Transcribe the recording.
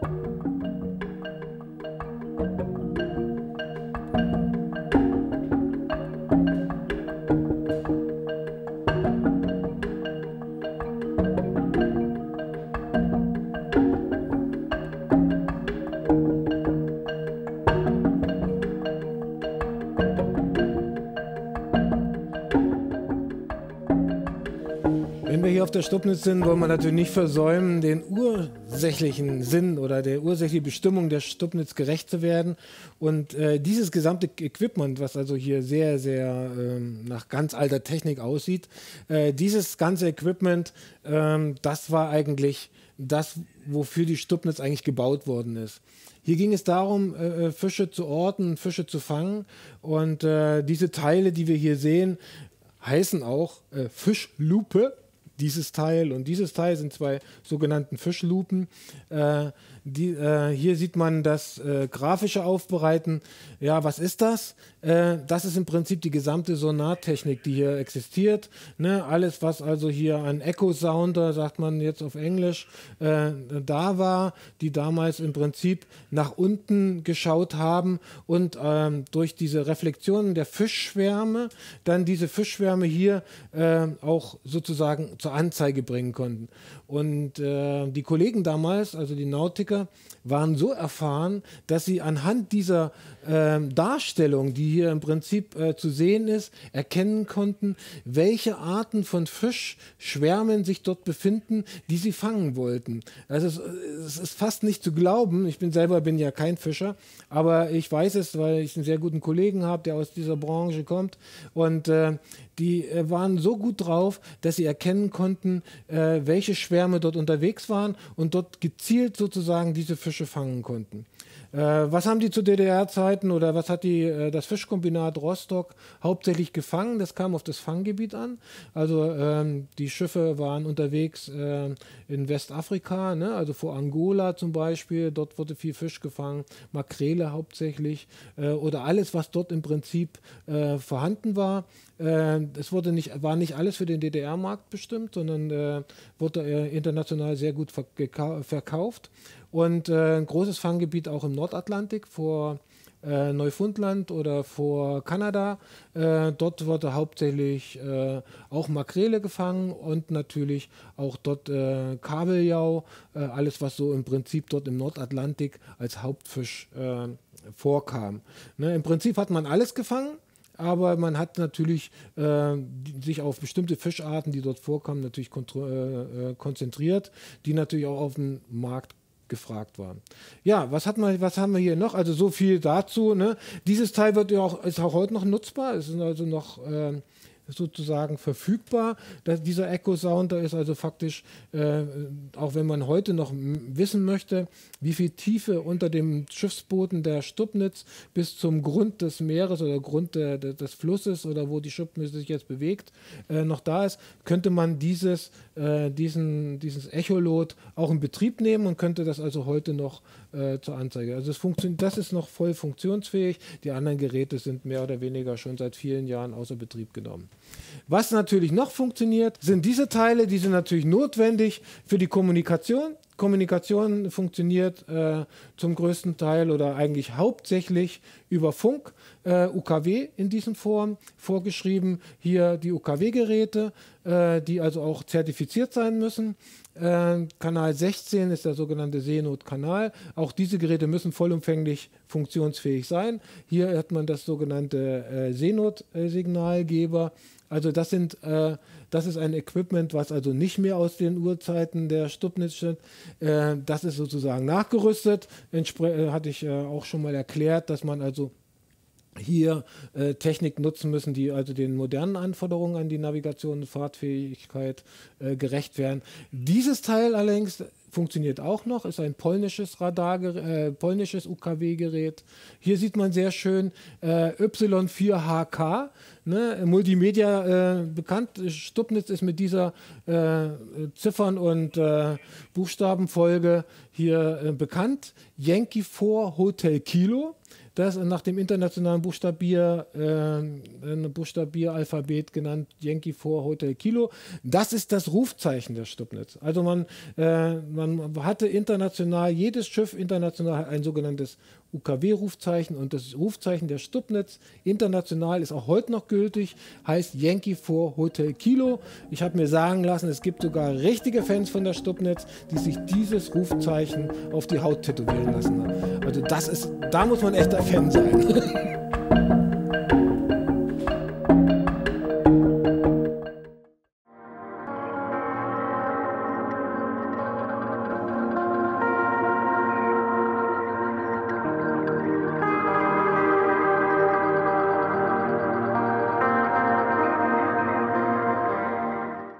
Thank you. Wenn wir hier auf der Stubnitz sind, wollen wir natürlich nicht versäumen, den ursächlichen Sinn oder der ursächlichen Bestimmung der Stubnitz gerecht zu werden. Und äh, dieses gesamte Equipment, was also hier sehr, sehr ähm, nach ganz alter Technik aussieht, äh, dieses ganze Equipment, ähm, das war eigentlich das, wofür die Stubnitz eigentlich gebaut worden ist. Hier ging es darum, äh, äh Fische zu orten, Fische zu fangen. Und äh, diese Teile, die wir hier sehen, heißen auch äh, Fischlupe dieses Teil und dieses Teil sind zwei sogenannten Fischlupen. Äh, die, äh, hier sieht man das äh, grafische Aufbereiten. Ja, was ist das? Äh, das ist im Prinzip die gesamte Sonartechnik, die hier existiert. Ne? Alles, was also hier an Echo-Sounder, sagt man jetzt auf Englisch, äh, da war, die damals im Prinzip nach unten geschaut haben und ähm, durch diese Reflexionen der Fischschwärme dann diese Fischschwärme hier äh, auch sozusagen zur Anzeige bringen konnten. Und äh, die Kollegen damals, also die Nautiker, Schauspieler waren so erfahren, dass sie anhand dieser äh, Darstellung, die hier im Prinzip äh, zu sehen ist, erkennen konnten, welche Arten von Fischschwärmen sich dort befinden, die sie fangen wollten. Also es, es ist fast nicht zu glauben. Ich bin selber bin ja kein Fischer, aber ich weiß es, weil ich einen sehr guten Kollegen habe, der aus dieser Branche kommt und äh, die äh, waren so gut drauf, dass sie erkennen konnten, äh, welche Schwärme dort unterwegs waren und dort gezielt sozusagen diese Fische fangen konnten. Äh, was haben die zu DDR-Zeiten oder was hat die, äh, das Fischkombinat Rostock hauptsächlich gefangen? Das kam auf das Fanggebiet an. Also ähm, die Schiffe waren unterwegs äh, in Westafrika, ne? also vor Angola zum Beispiel. Dort wurde viel Fisch gefangen, Makrele hauptsächlich äh, oder alles, was dort im Prinzip äh, vorhanden war. es wurde nicht, war nicht alles für den DDR-Markt bestimmt, sondern wurde international sehr gut verkauft und äh, ein großes Fanggebiet auch im Nordatlantik vor äh, Neufundland oder vor Kanada. Äh, dort wurde hauptsächlich äh, auch Makrele gefangen und natürlich auch dort äh, Kabeljau, äh, alles was so im Prinzip dort im Nordatlantik als Hauptfisch vorkam. Ne, Im Prinzip hat man alles gefangen aber man hat natürlich äh, sich auf bestimmte Fischarten, die dort vorkamen, natürlich äh, konzentriert, die natürlich auch auf den Markt gefragt war. Ja, was, hat man, was haben wir hier noch? Also so viel dazu. Ne? Dieses Teil wird ja auch, ist auch heute noch nutzbar. Es ist also noch äh, sozusagen verfügbar. Das, dieser Echo Sound, da ist also faktisch, äh, auch wenn man heute noch wissen möchte, wie viel Tiefe unter dem Schiffsboden der Stubnitz bis zum Grund des Meeres oder Grund der, der, des Flusses oder wo die Stubnitz sich jetzt bewegt, äh, noch da ist, könnte man dieses, äh, diesen, dieses Echolot auch in Betrieb nehmen und könnte das also heute noch äh, zur Anzeige. Also es funktioniert, das ist noch voll funktionsfähig. Die anderen Geräte sind mehr oder weniger schon seit vielen Jahren außer Betrieb genommen. Was natürlich noch funktioniert, sind diese Teile, die sind natürlich notwendig für die Kommunikation. Kommunikation funktioniert äh, zum größten Teil oder eigentlich hauptsächlich über Funk, äh, UKW in diesem Form, vorgeschrieben hier die UKW-Geräte, äh, die also auch zertifiziert sein müssen. Äh, Kanal 16 ist der sogenannte Seenotkanal. Auch diese Geräte müssen vollumfänglich funktionsfähig sein. Hier hat man das sogenannte äh, Seenot-Signalgeber. Äh, also das sind, äh, das ist ein Equipment, was also nicht mehr aus den Urzeiten der Stubnitz stammt. Äh, das ist sozusagen nachgerüstet. Entspre äh, hatte ich äh, auch schon mal erklärt, dass man also hier äh, Technik nutzen müssen, die also den modernen Anforderungen an die Navigation und Fahrtfähigkeit äh, gerecht werden. Dieses Teil allerdings funktioniert auch noch, ist ein polnisches Radar, äh, polnisches UKW-Gerät. Hier sieht man sehr schön äh, Y4HK, ne, Multimedia äh, bekannt. Stubnitz ist mit dieser äh, Ziffern- und Buchstabenfolge hier bekannt. Yankee 4 Hotel Kilo das nach dem internationalen Buchstabier, äh, Buchstabieralphabet genannt, Yankee 4 Hotel Kilo. Das ist das Rufzeichen der Stubnitz. Also man, äh, man hatte international, jedes Schiff international ein sogenanntes UKW-Rufzeichen und das Rufzeichen der Stubnitz international ist auch heute noch gültig, heißt Yankee 4 Hotel Kilo. Ich habe mir sagen lassen, es gibt sogar richtige Fans von der Stubnitz, die sich dieses Rufzeichen auf die Haut tätowieren lassen Also das ist, da muss man echt dafür 现在。